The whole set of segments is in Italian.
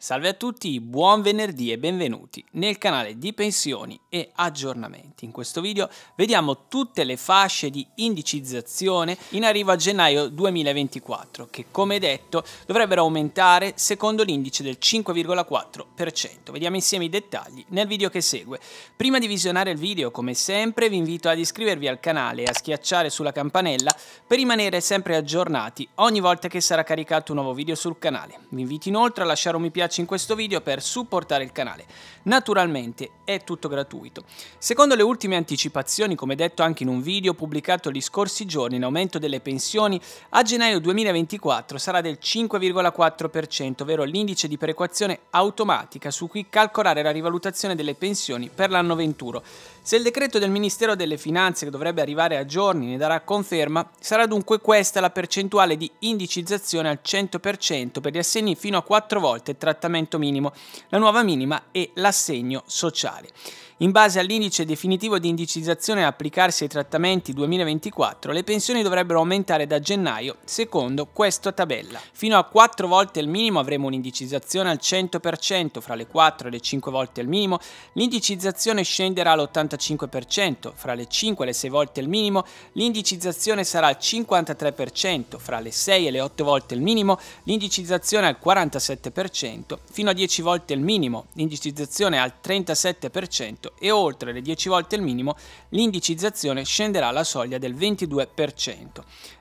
Salve a tutti, buon venerdì e benvenuti nel canale di pensioni e aggiornamenti. In questo video vediamo tutte le fasce di indicizzazione in arrivo a gennaio 2024 che come detto dovrebbero aumentare secondo l'indice del 5,4%. Vediamo insieme i dettagli nel video che segue. Prima di visionare il video come sempre vi invito ad iscrivervi al canale e a schiacciare sulla campanella per rimanere sempre aggiornati ogni volta che sarà caricato un nuovo video sul canale. Vi invito inoltre a lasciare un mi piace in questo video per supportare il canale. Naturalmente è tutto gratuito. Secondo le ultime anticipazioni, come detto anche in un video pubblicato gli scorsi giorni, l'aumento delle pensioni a gennaio 2024 sarà del 5,4%, ovvero l'indice di perequazione automatica su cui calcolare la rivalutazione delle pensioni per l'anno 21. Se il decreto del Ministero delle Finanze, che dovrebbe arrivare a giorni, ne darà conferma, sarà dunque questa la percentuale di indicizzazione al 100% per gli assegni fino a 4 volte tra trattamento minimo, la nuova minima e l'assegno sociale. In base all'indice definitivo di indicizzazione applicarsi ai trattamenti 2024, le pensioni dovrebbero aumentare da gennaio, secondo questa tabella. Fino a 4 volte il minimo avremo un'indicizzazione al 100%, fra le 4 e le 5 volte il minimo, l'indicizzazione scenderà all'85%, fra le 5 e le 6 volte il minimo, l'indicizzazione sarà al 53%, fra le 6 e le 8 volte il minimo, l'indicizzazione al 47%, fino a 10 volte il minimo, l'indicizzazione al 37%, e oltre le 10 volte il minimo l'indicizzazione scenderà alla soglia del 22%.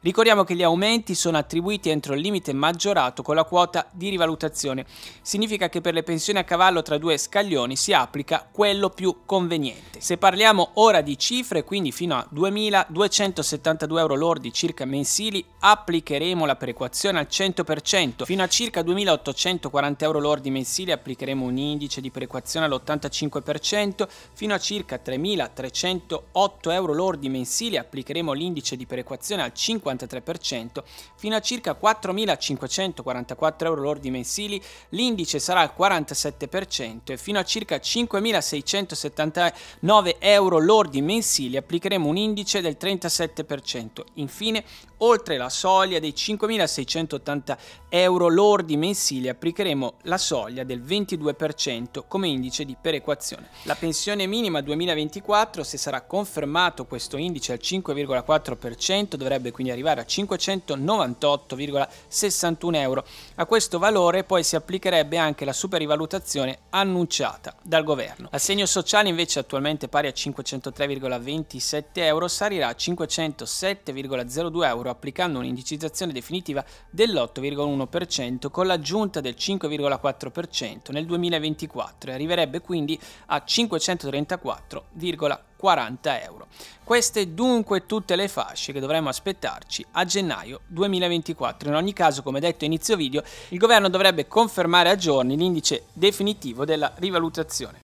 Ricordiamo che gli aumenti sono attribuiti entro il limite maggiorato con la quota di rivalutazione. Significa che per le pensioni a cavallo tra due scaglioni si applica quello più conveniente. Se parliamo ora di cifre, quindi fino a 2.272 euro lordi circa mensili, applicheremo la perequazione al 100%. Fino a circa 2.840 euro lordi mensili applicheremo un indice di perequazione all'85% Fino a circa 3.308 euro lordi mensili applicheremo l'indice di perequazione al 53%, fino a circa 4.544 euro lordi mensili l'indice sarà al 47% e fino a circa 5.679 euro lordi mensili applicheremo un indice del 37%. Infine, oltre la soglia dei 5.680 euro lordi mensili applicheremo la soglia del 22% come indice di perequazione. La pensione previsione minima 2024, se sarà confermato questo indice al 5,4%, dovrebbe quindi arrivare a 598,61 euro. A questo valore poi si applicherebbe anche la superrivalutazione annunciata dal governo. L'assegno sociale invece attualmente pari a 503,27 euro salirà a 507,02 euro applicando un'indicizzazione definitiva dell'8,1% con l'aggiunta del 5,4% nel 2024 e arriverebbe quindi a 500 134,40 euro. Queste dunque tutte le fasce che dovremmo aspettarci a gennaio 2024. In ogni caso, come detto inizio video, il governo dovrebbe confermare a giorni l'indice definitivo della rivalutazione.